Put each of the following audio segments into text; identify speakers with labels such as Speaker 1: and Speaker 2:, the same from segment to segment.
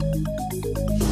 Speaker 1: えっ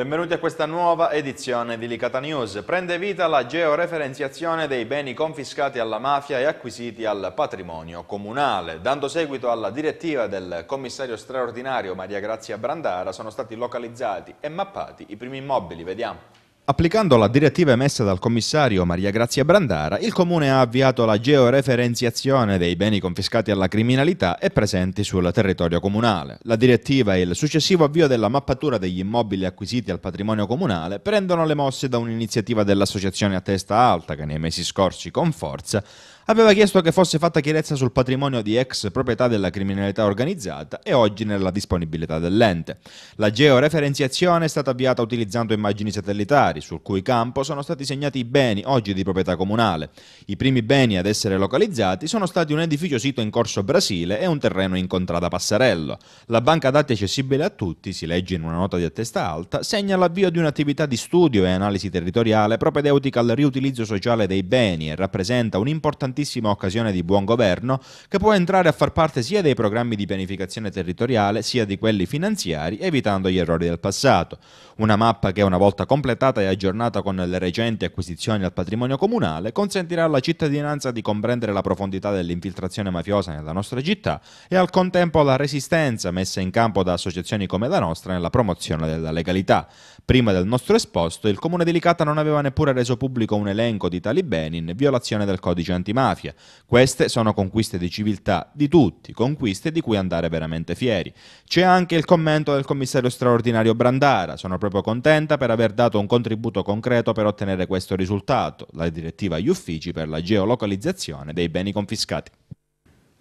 Speaker 1: Benvenuti a questa nuova edizione di Licata News. Prende vita la georeferenziazione dei beni confiscati alla mafia e acquisiti al patrimonio comunale. Dando seguito alla direttiva del commissario straordinario Maria Grazia Brandara sono stati localizzati e mappati i primi immobili. Vediamo. Applicando la direttiva emessa dal commissario Maria Grazia Brandara, il Comune ha avviato la georeferenziazione dei beni confiscati alla criminalità e presenti sul territorio comunale. La direttiva e il successivo avvio della mappatura degli immobili acquisiti al patrimonio comunale prendono le mosse da un'iniziativa dell'associazione a testa alta che nei mesi scorsi con forza aveva chiesto che fosse fatta chiarezza sul patrimonio di ex proprietà della criminalità organizzata e oggi nella disponibilità dell'ente. La georeferenziazione è stata avviata utilizzando immagini satellitari, sul cui campo sono stati segnati i beni oggi di proprietà comunale. I primi beni ad essere localizzati sono stati un edificio sito in Corso Brasile e un terreno in contrada Passarello. La banca dati accessibile a tutti, si legge in una nota di attesta alta, segna l'avvio di un'attività di studio e analisi territoriale propedeutica al riutilizzo sociale dei beni e rappresenta un importantissimo un'altissima occasione di buon governo che può entrare a far parte sia dei programmi di pianificazione territoriale sia di quelli finanziari, evitando gli errori del passato. Una mappa che una volta completata e aggiornata con le recenti acquisizioni al patrimonio comunale consentirà alla cittadinanza di comprendere la profondità dell'infiltrazione mafiosa nella nostra città e al contempo la resistenza messa in campo da associazioni come la nostra nella promozione della legalità. Prima del nostro esposto, il comune di Licata non aveva neppure reso pubblico un elenco di tali beni in violazione del codice antimafia mafia. Queste sono conquiste di civiltà di tutti, conquiste di cui andare veramente fieri. C'è anche il commento del commissario straordinario Brandara, sono proprio contenta per aver dato un contributo concreto per ottenere questo risultato, la direttiva agli uffici per la geolocalizzazione dei beni confiscati.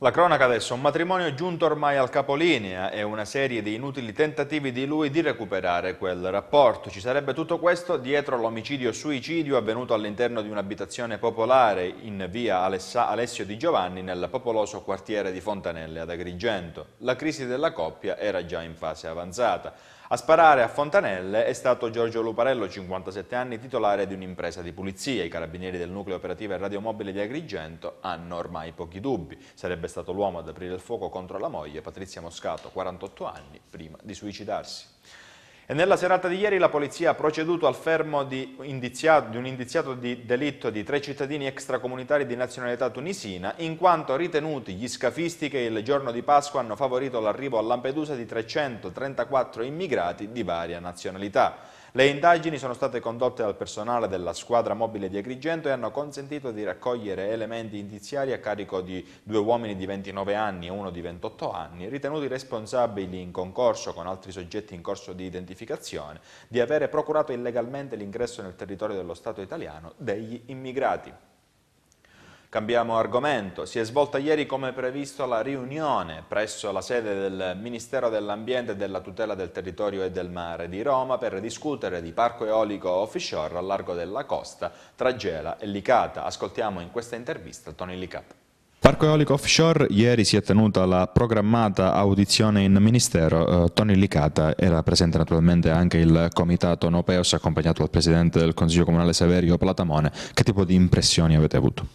Speaker 1: La cronaca adesso, un matrimonio giunto ormai al capolinea e una serie di inutili tentativi di lui di recuperare quel rapporto. Ci sarebbe tutto questo dietro l'omicidio-suicidio avvenuto all'interno di un'abitazione popolare in via Alessa Alessio Di Giovanni nel popoloso quartiere di Fontanelle ad Agrigento. La crisi della coppia era già in fase avanzata. A sparare a Fontanelle è stato Giorgio Luparello, 57 anni, titolare di un'impresa di pulizia. I carabinieri del nucleo operativo e radiomobile di Agrigento hanno ormai pochi dubbi. Sarebbe stato l'uomo ad aprire il fuoco contro la moglie, Patrizia Moscato, 48 anni, prima di suicidarsi. E nella serata di ieri la polizia ha proceduto al fermo di, indiziato, di un indiziato di delitto di tre cittadini extracomunitari di nazionalità tunisina, in quanto ritenuti gli scafisti che il giorno di Pasqua hanno favorito l'arrivo a Lampedusa di 334 immigrati di varia nazionalità. Le indagini sono state condotte dal personale della squadra mobile di Agrigento e hanno consentito di raccogliere elementi indiziari a carico di due uomini di 29 anni e uno di 28 anni, ritenuti responsabili in concorso con altri soggetti in corso di identificazione, di avere procurato illegalmente l'ingresso nel territorio dello Stato italiano degli immigrati. Cambiamo argomento. Si è svolta ieri come previsto la riunione presso la sede del Ministero dell'Ambiente e della Tutela del Territorio e del Mare di Roma per discutere di parco eolico offshore a largo della costa tra Gela e Licata. Ascoltiamo in questa intervista Tony Licata. Parco Eolico Offshore, ieri si è tenuta la programmata audizione in Ministero. Eh, Tony Licata era presente naturalmente anche il comitato Nopeos accompagnato dal Presidente del Consiglio Comunale Saverio Platamone. Che tipo di impressioni avete avuto?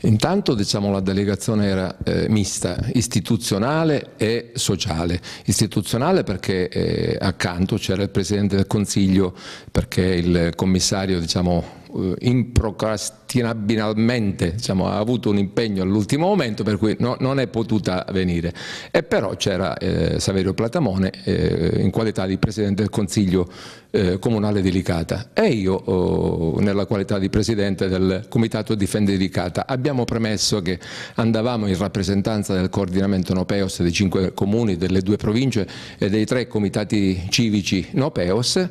Speaker 2: Intanto diciamo, la delegazione era eh, mista, istituzionale e sociale. Istituzionale perché eh, accanto c'era il Presidente del Consiglio, perché il commissario diciamo, eh, improcrastinabilmente diciamo, ha avuto un impegno all'ultimo momento per cui no, non è potuta venire. E però c'era eh, Saverio Platamone eh, in qualità di Presidente del Consiglio eh, Comunale di Licata e io oh, nella qualità di Presidente del Comitato Difende di Licata. Abbiamo premesso che andavamo in rappresentanza del coordinamento Nopeos dei cinque comuni, delle due province e dei tre comitati civici Nopeos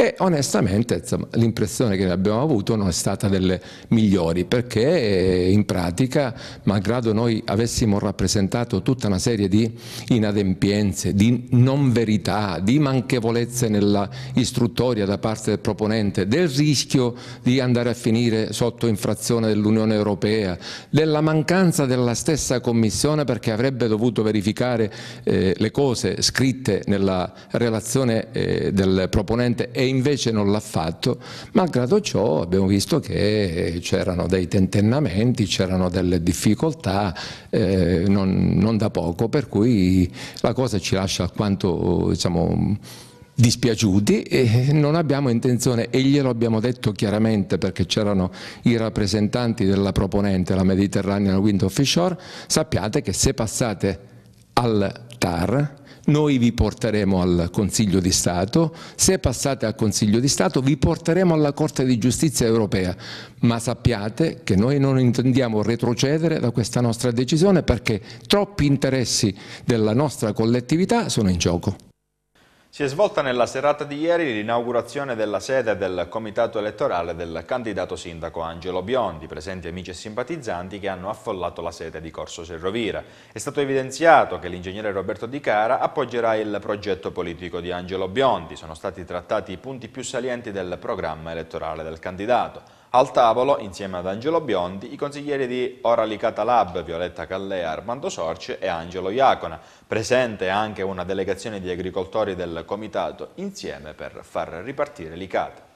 Speaker 2: e onestamente l'impressione che abbiamo avuto non è stata delle migliori perché eh, in pratica malgrado noi avessimo rappresentato tutta una serie di inadempienze, di non verità, di manchevolezze nella istruttoria da parte del proponente, del rischio di andare a finire sotto infrazione dell'Unione Europea, della mancanza della stessa Commissione perché avrebbe dovuto verificare eh, le cose scritte nella relazione eh, del proponente e invece non l'ha fatto. Malgrado ciò abbiamo visto che c'erano dei tentennamenti, c'erano delle difficoltà eh, non, non, da poco, per cui la cosa ci lascia alquanto diciamo, dispiaciuti e non abbiamo intenzione, e glielo abbiamo detto chiaramente perché c'erano i rappresentanti della proponente, la Mediterranean Wind Offshore, sappiate che se passate al TAR noi vi porteremo al Consiglio di Stato, se passate al Consiglio di Stato vi porteremo alla Corte di Giustizia europea, ma sappiate che noi non intendiamo retrocedere da questa nostra decisione perché troppi interessi della nostra collettività sono in gioco.
Speaker 1: Si è svolta nella serata di ieri l'inaugurazione della sede del comitato elettorale del candidato sindaco Angelo Biondi, presenti amici e simpatizzanti che hanno affollato la sede di Corso Serrovira. È stato evidenziato che l'ingegnere Roberto Di Cara appoggerà il progetto politico di Angelo Biondi. Sono stati trattati i punti più salienti del programma elettorale del candidato. Al tavolo, insieme ad Angelo Biondi, i consiglieri di Oralicata Lab, Violetta Callea, Armando Sorce e Angelo Iacona. Presente anche una delegazione di agricoltori del comitato insieme per far ripartire l'Icata.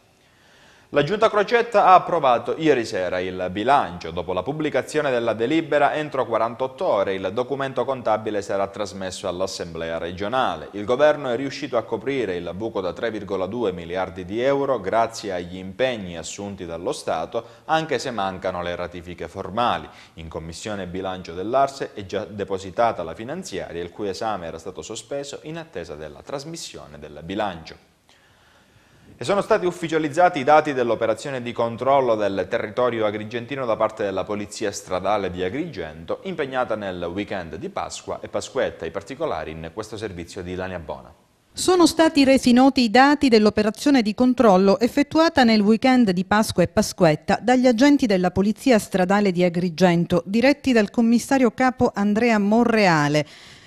Speaker 1: La Giunta Crocetta ha approvato ieri sera il bilancio. Dopo la pubblicazione della delibera, entro 48 ore il documento contabile sarà trasmesso all'Assemblea regionale. Il Governo è riuscito a coprire il buco da 3,2 miliardi di euro grazie agli impegni assunti dallo Stato, anche se mancano le ratifiche formali. In Commissione Bilancio dell'Arse è già depositata la finanziaria, il cui esame era stato sospeso in attesa della trasmissione del bilancio. E sono stati ufficializzati i dati dell'operazione di controllo del territorio agrigentino da parte della Polizia Stradale di Agrigento, impegnata nel weekend di Pasqua e Pasquetta, i particolari in questo servizio di Lania Bona.
Speaker 3: Sono stati resi noti i dati dell'operazione di controllo effettuata nel weekend di Pasqua e Pasquetta dagli agenti della Polizia Stradale di Agrigento, diretti dal commissario capo Andrea Monreale,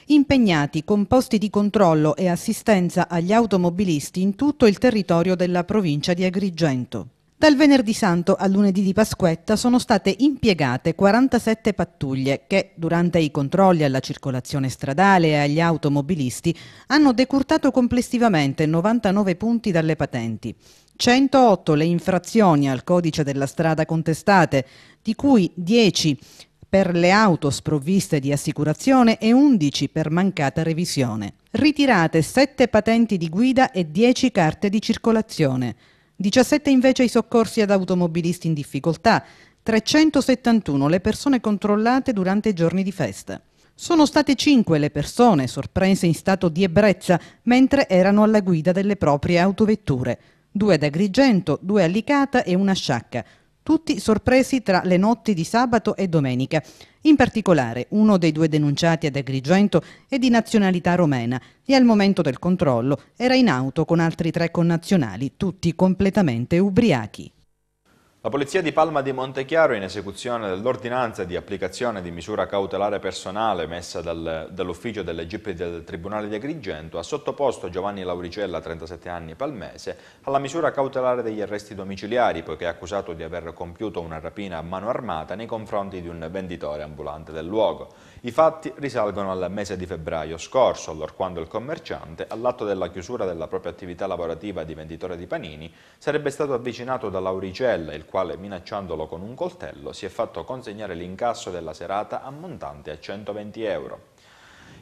Speaker 3: impegnati con posti di controllo e assistenza agli automobilisti in tutto il territorio della provincia di Agrigento. Dal venerdì santo al lunedì di Pasquetta sono state impiegate 47 pattuglie che, durante i controlli alla circolazione stradale e agli automobilisti, hanno decurtato complessivamente 99 punti dalle patenti. 108 le infrazioni al codice della strada contestate, di cui 10 per le auto sprovviste di assicurazione e 11 per mancata revisione. Ritirate 7 patenti di guida e 10 carte di circolazione. 17 invece i soccorsi ad automobilisti in difficoltà, 371 le persone controllate durante i giorni di festa. Sono state 5 le persone sorprese in stato di ebbrezza mentre erano alla guida delle proprie autovetture, due ad Agrigento, due a Licata e una a Sciacca tutti sorpresi tra le notti di sabato e domenica. In particolare, uno dei due denunciati ad Agrigento è di nazionalità romena e al momento del controllo era in auto con altri tre connazionali, tutti completamente ubriachi.
Speaker 1: La Polizia di Palma di Montechiaro, in esecuzione dell'ordinanza di applicazione di misura cautelare personale messa dal, dall'ufficio delle GIP del Tribunale di Agrigento, ha sottoposto Giovanni Lauricella, 37 anni palmese, alla misura cautelare degli arresti domiciliari, poiché è accusato di aver compiuto una rapina a mano armata nei confronti di un venditore ambulante del luogo. I fatti risalgono al mese di febbraio scorso, allorquando il commerciante, all'atto della chiusura della propria attività lavorativa di venditore di panini, sarebbe stato avvicinato da Lauricella, il quale, minacciandolo con un coltello, si è fatto consegnare l'incasso della serata ammontante a 120 euro.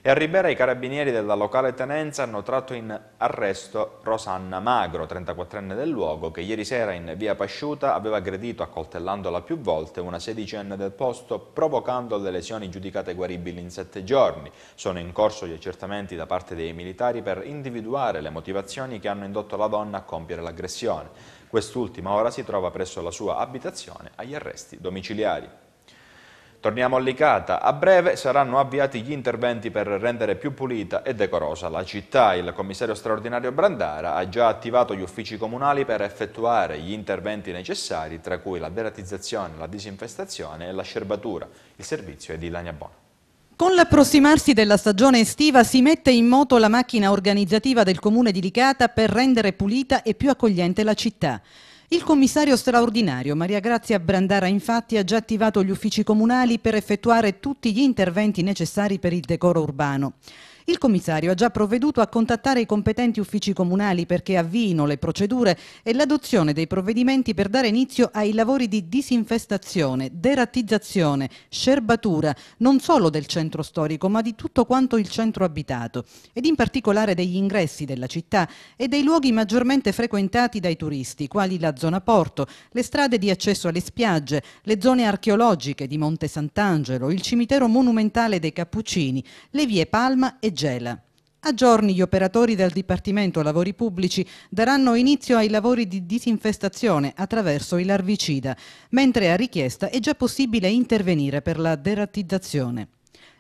Speaker 1: E a Ribera i carabinieri della locale tenenza hanno tratto in arresto Rosanna Magro, 34enne del luogo, che ieri sera in via Pasciuta aveva aggredito, accoltellandola più volte, una sedicenne del posto, provocando le lesioni giudicate guaribili in sette giorni. Sono in corso gli accertamenti da parte dei militari per individuare le motivazioni che hanno indotto la donna a compiere l'aggressione. Quest'ultima ora si trova presso la sua abitazione agli arresti domiciliari. Torniamo a Licata. A breve saranno avviati gli interventi per rendere più pulita e decorosa la città. Il commissario straordinario Brandara ha già attivato gli uffici comunali per effettuare gli interventi necessari, tra cui la deratizzazione, la disinfestazione e la scerbatura. Il servizio è di Lania Bono.
Speaker 3: Con l'approssimarsi della stagione estiva si mette in moto la macchina organizzativa del comune di Licata per rendere pulita e più accogliente la città. Il commissario straordinario Maria Grazia Brandara infatti ha già attivato gli uffici comunali per effettuare tutti gli interventi necessari per il decoro urbano. Il commissario ha già provveduto a contattare i competenti uffici comunali perché avviino le procedure e l'adozione dei provvedimenti per dare inizio ai lavori di disinfestazione, derattizzazione, scerbatura, non solo del centro storico ma di tutto quanto il centro abitato ed in particolare degli ingressi della città e dei luoghi maggiormente frequentati dai turisti, quali la zona porto, le strade di accesso alle spiagge, le zone archeologiche di Monte Sant'Angelo, il cimitero monumentale dei Cappuccini, le vie Palma e gela. A giorni gli operatori del Dipartimento Lavori Pubblici daranno inizio ai lavori di disinfestazione attraverso il larvicida, mentre a richiesta è già possibile intervenire per la derattizzazione.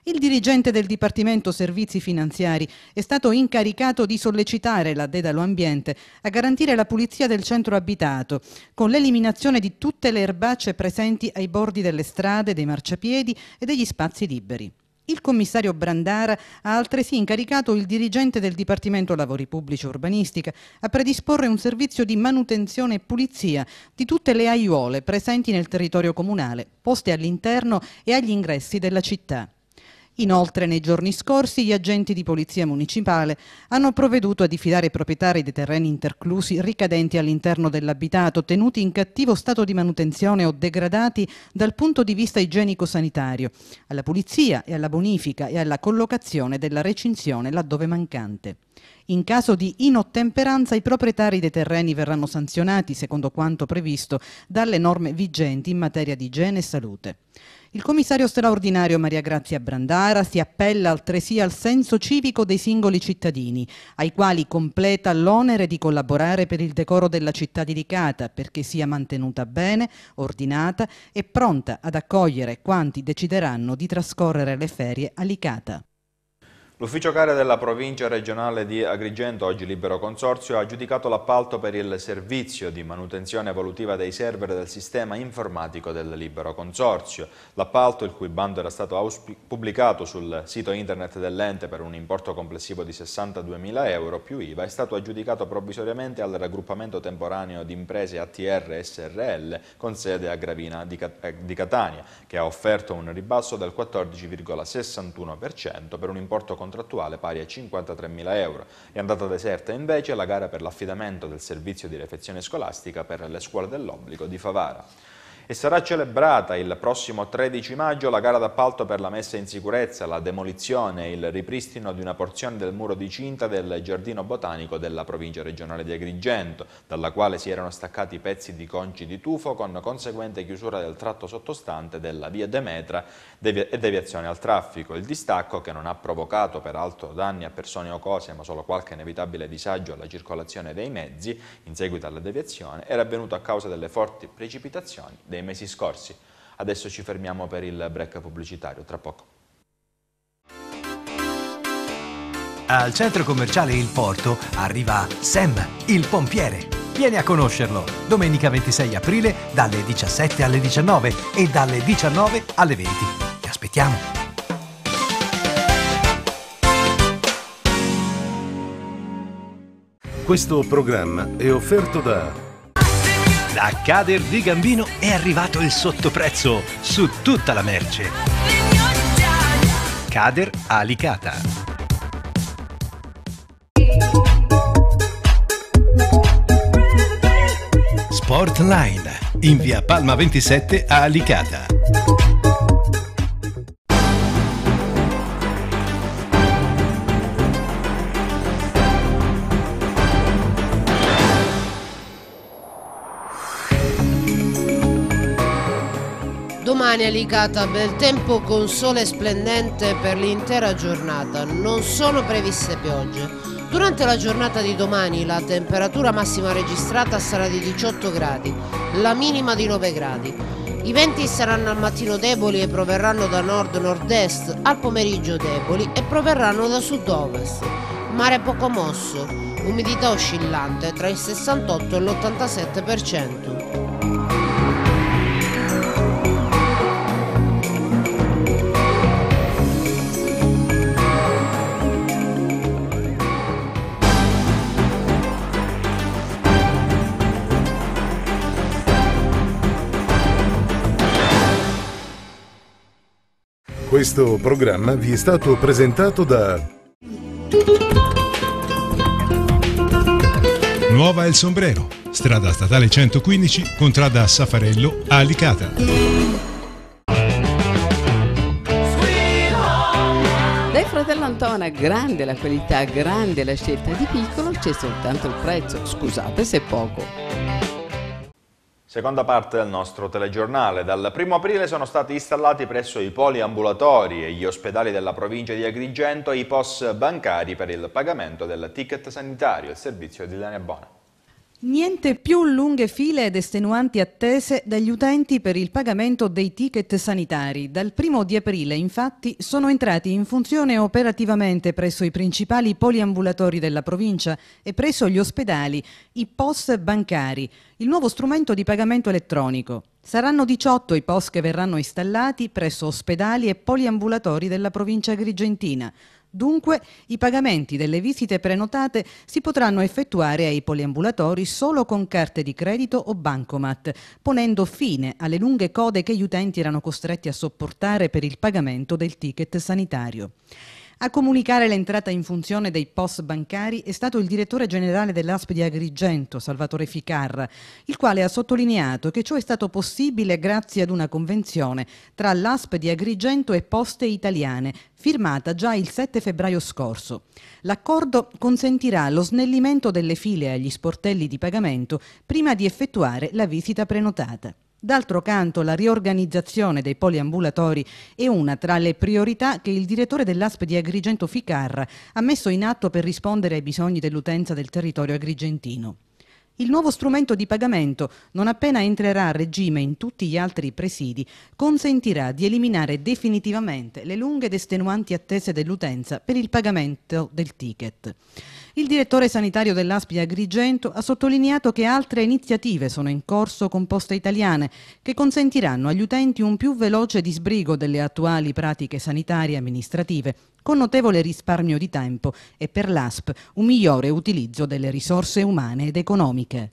Speaker 3: Il dirigente del Dipartimento Servizi Finanziari è stato incaricato di sollecitare la Dedalo Ambiente a garantire la pulizia del centro abitato, con l'eliminazione di tutte le erbacce presenti ai bordi delle strade, dei marciapiedi e degli spazi liberi. Il commissario Brandara ha altresì incaricato il dirigente del Dipartimento Lavori Pubblici e Urbanistica a predisporre un servizio di manutenzione e pulizia di tutte le aiuole presenti nel territorio comunale, poste all'interno e agli ingressi della città. Inoltre, nei giorni scorsi, gli agenti di polizia municipale hanno provveduto a diffidare i proprietari dei terreni interclusi ricadenti all'interno dell'abitato, tenuti in cattivo stato di manutenzione o degradati dal punto di vista igienico-sanitario, alla pulizia e alla bonifica e alla collocazione della recinzione laddove mancante. In caso di inottemperanza i proprietari dei terreni verranno sanzionati, secondo quanto previsto, dalle norme vigenti in materia di igiene e salute. Il commissario straordinario Maria Grazia Brandara si appella altresì al senso civico dei singoli cittadini, ai quali completa l'onere di collaborare per il decoro della città di Licata perché sia mantenuta bene, ordinata e pronta ad accogliere quanti decideranno di trascorrere le ferie a Licata.
Speaker 1: L'ufficio care della provincia regionale di Agrigento, oggi libero consorzio, ha giudicato l'appalto per il servizio di manutenzione evolutiva dei server del sistema informatico del libero consorzio. L'appalto, il cui bando era stato pubblicato sul sito internet dell'ente per un importo complessivo di 62.000 euro più IVA, è stato aggiudicato provvisoriamente al raggruppamento temporaneo di imprese ATR SRL con sede a Gravina eh, di, Catania, che ha offerto un ribasso del 14,61% per un importo complessivo contrattuale pari a 53.000 euro. È andata deserta invece la gara per l'affidamento del servizio di refezione scolastica per le scuole dell'obbligo di Favara. E sarà celebrata il prossimo 13 maggio la gara d'appalto per la messa in sicurezza, la demolizione e il ripristino di una porzione del muro di cinta del giardino botanico della provincia regionale di Agrigento, dalla quale si erano staccati pezzi di conci di tufo con conseguente chiusura del tratto sottostante della via Demetra e deviazione al traffico. Il distacco, che non ha provocato peraltro danni a persone o cose, ma solo qualche inevitabile disagio alla circolazione dei mezzi, in seguito alla deviazione, era avvenuto a causa delle forti precipitazioni dei mesi scorsi. Adesso ci fermiamo per il break pubblicitario, tra poco. Al centro commerciale Il Porto arriva Sam, il pompiere. Vieni a conoscerlo domenica 26 aprile dalle 17 alle 19 e dalle 19 alle 20. Ti aspettiamo! Questo programma è offerto da
Speaker 2: da Cader di Gambino è arrivato il sottoprezzo su tutta la merce. Cader Alicata. Sportline in via Palma 27 a Alicata.
Speaker 3: Domani è legata bel tempo con sole splendente per l'intera giornata, non sono previste piogge. Durante la giornata di domani la temperatura massima registrata sarà di 18 gradi, la minima di 9 gradi. I venti saranno al mattino deboli e proverranno da nord-nord-est, al pomeriggio deboli e proverranno da sud-ovest. Mare poco mosso, umidità oscillante tra il 68 e l'87%. Questo programma vi è stato presentato da
Speaker 2: Nuova El Sombrero, strada
Speaker 1: statale 115, contrada a Safarello, Alicata.
Speaker 3: fratello Antona, grande la qualità, grande la scelta di piccolo, c'è soltanto il prezzo, scusate se è poco.
Speaker 1: Seconda parte del nostro telegiornale. Dal 1 aprile sono stati installati presso i poli ambulatori e gli ospedali della provincia di Agrigento i POS bancari per il pagamento del ticket sanitario, il servizio di Lania Bona.
Speaker 3: Niente più lunghe file ed estenuanti attese dagli utenti per il pagamento dei ticket sanitari. Dal primo di aprile, infatti, sono entrati in funzione operativamente presso i principali poliambulatori della provincia e presso gli ospedali i POS bancari, il nuovo strumento di pagamento elettronico. Saranno 18 i POS che verranno installati presso ospedali e poliambulatori della provincia agrigentina. Dunque, i pagamenti delle visite prenotate si potranno effettuare ai poliambulatori solo con carte di credito o bancomat, ponendo fine alle lunghe code che gli utenti erano costretti a sopportare per il pagamento del ticket sanitario. A comunicare l'entrata in funzione dei POS bancari è stato il direttore generale dell'ASP di Agrigento, Salvatore Ficarra, il quale ha sottolineato che ciò è stato possibile grazie ad una convenzione tra l'ASP di Agrigento e Poste Italiane, firmata già il 7 febbraio scorso. L'accordo consentirà lo snellimento delle file agli sportelli di pagamento prima di effettuare la visita prenotata. D'altro canto, la riorganizzazione dei poliambulatori è una tra le priorità che il direttore dell'ASP di Agrigento Ficar ha messo in atto per rispondere ai bisogni dell'utenza del territorio agrigentino. Il nuovo strumento di pagamento, non appena entrerà a regime in tutti gli altri presidi, consentirà di eliminare definitivamente le lunghe ed estenuanti attese dell'utenza per il pagamento del ticket. Il direttore sanitario dell'Aspi Agrigento ha sottolineato che altre iniziative sono in corso con poste italiane che consentiranno agli utenti un più veloce disbrigo delle attuali pratiche sanitarie e amministrative con notevole risparmio di tempo e per l'ASP un migliore utilizzo delle risorse umane ed economiche.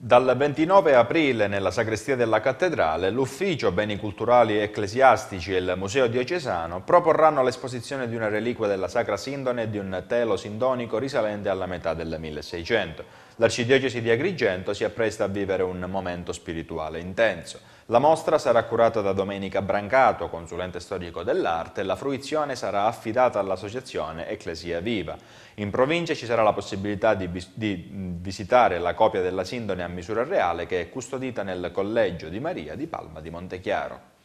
Speaker 1: Dal 29 aprile nella Sagrestia della cattedrale l'Ufficio Beni Culturali Ecclesiastici e il Museo Diocesano proporranno l'esposizione di una reliquia della Sacra Sindone e di un telo sindonico risalente alla metà del 1600. L'Arcidiocesi di Agrigento si appresta a vivere un momento spirituale intenso. La mostra sarà curata da Domenica Brancato, consulente storico dell'arte, e la fruizione sarà affidata all'associazione Ecclesia Viva. In provincia ci sarà la possibilità di, di visitare la copia della Sindone a misura reale che è custodita nel Collegio di Maria di Palma di Montechiaro.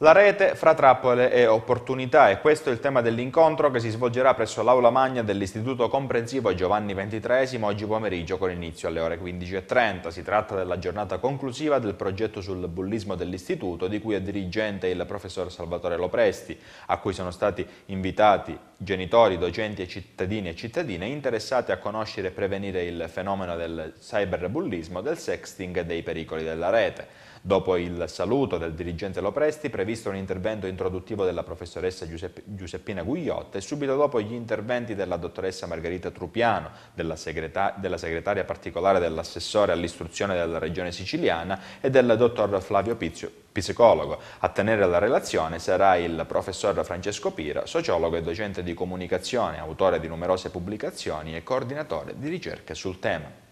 Speaker 1: La rete fra trappole e opportunità e questo è il tema dell'incontro che si svolgerà presso l'Aula Magna dell'Istituto Comprensivo Giovanni XXIII oggi pomeriggio con inizio alle ore 15.30. Si tratta della giornata conclusiva del progetto sul bullismo dell'Istituto di cui è dirigente il professor Salvatore Lopresti, a cui sono stati invitati genitori, docenti e cittadini e cittadine interessati a conoscere e prevenire il fenomeno del cyberbullismo, del sexting e dei pericoli della rete. Dopo il saluto del dirigente Lopresti, previsto un intervento introduttivo della professoressa Giuseppina Gugliotta e subito dopo gli interventi della dottoressa Margherita Trupiano, della, segreta della segretaria particolare dell'assessore all'istruzione della regione siciliana e del dottor Flavio Pizio psicologo. A tenere la relazione sarà il professor Francesco Pira, sociologo e docente di comunicazione, autore di numerose pubblicazioni e coordinatore di ricerche sul tema.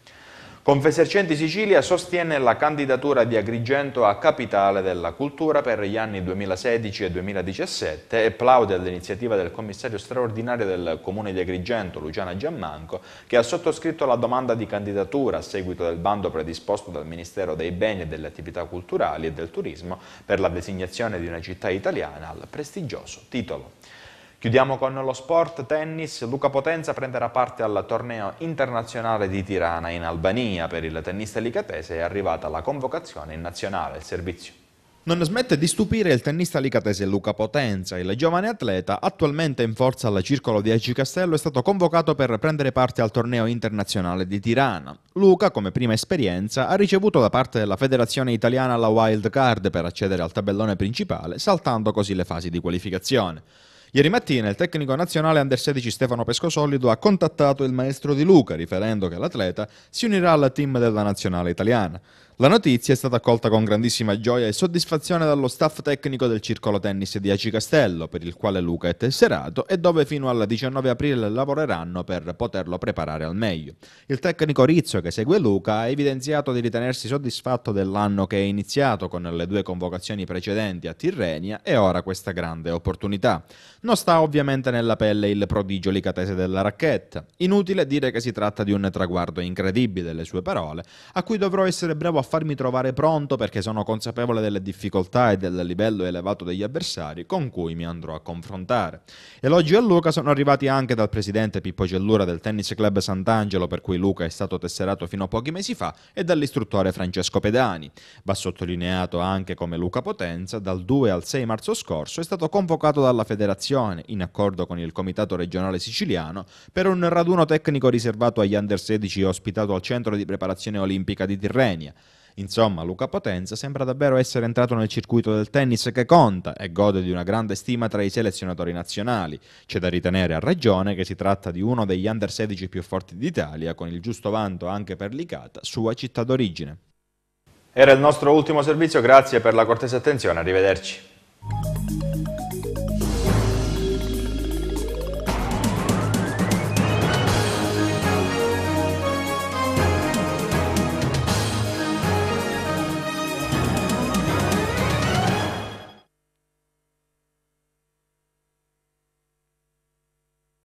Speaker 1: Confesercenti Sicilia sostiene la candidatura di Agrigento a capitale della cultura per gli anni 2016 e 2017 e plaude all'iniziativa del commissario straordinario del comune di Agrigento, Luciana Giammanco, che ha sottoscritto la domanda di candidatura a seguito del bando predisposto dal Ministero dei Beni e delle Attività Culturali e del Turismo per la designazione di una città italiana al prestigioso titolo. Chiudiamo con lo sport tennis. Luca Potenza prenderà parte al torneo internazionale di Tirana in Albania. Per il tennista licatese è arrivata la convocazione in nazionale. Il servizio. Non smette di stupire il tennista licatese Luca Potenza. Il giovane atleta, attualmente in forza al Circolo di Agi Castello, è stato convocato per prendere parte al torneo internazionale di Tirana. Luca, come prima esperienza, ha ricevuto da parte della Federazione Italiana la wild card per accedere al tabellone principale, saltando così le fasi di qualificazione. Ieri mattina il tecnico nazionale under 16 Stefano Pescosollido ha contattato il maestro di Luca riferendo che l'atleta si unirà al team della nazionale italiana. La notizia è stata accolta con grandissima gioia e soddisfazione dallo staff tecnico del circolo tennis di Aci Castello, per il quale Luca è tesserato e dove fino al 19 aprile lavoreranno per poterlo preparare al meglio. Il tecnico Rizzo, che segue Luca, ha evidenziato di ritenersi soddisfatto dell'anno che è iniziato con le due convocazioni precedenti a Tirrenia e ora questa grande opportunità. Non sta ovviamente nella pelle il prodigio licatese della racchetta. Inutile dire che si tratta di un traguardo incredibile, le sue parole, a cui dovrò essere bravo a farmi trovare pronto perché sono consapevole delle difficoltà e del livello elevato degli avversari con cui mi andrò a confrontare. Elogi a Luca sono arrivati anche dal presidente Pippo Gellura del Tennis Club Sant'Angelo per cui Luca è stato tesserato fino a pochi mesi fa e dall'istruttore Francesco Pedani. Va sottolineato anche come Luca Potenza dal 2 al 6 marzo scorso è stato convocato dalla federazione in accordo con il Comitato regionale siciliano per un raduno tecnico riservato agli under 16 ospitato al centro di preparazione olimpica di Tirrenia. Insomma, Luca Potenza sembra davvero essere entrato nel circuito del tennis che conta e gode di una grande stima tra i selezionatori nazionali. C'è da ritenere a ragione che si tratta di uno degli under 16 più forti d'Italia, con il giusto vanto anche per Licata, sua città d'origine. Era il nostro ultimo servizio, grazie per la cortese attenzione, arrivederci.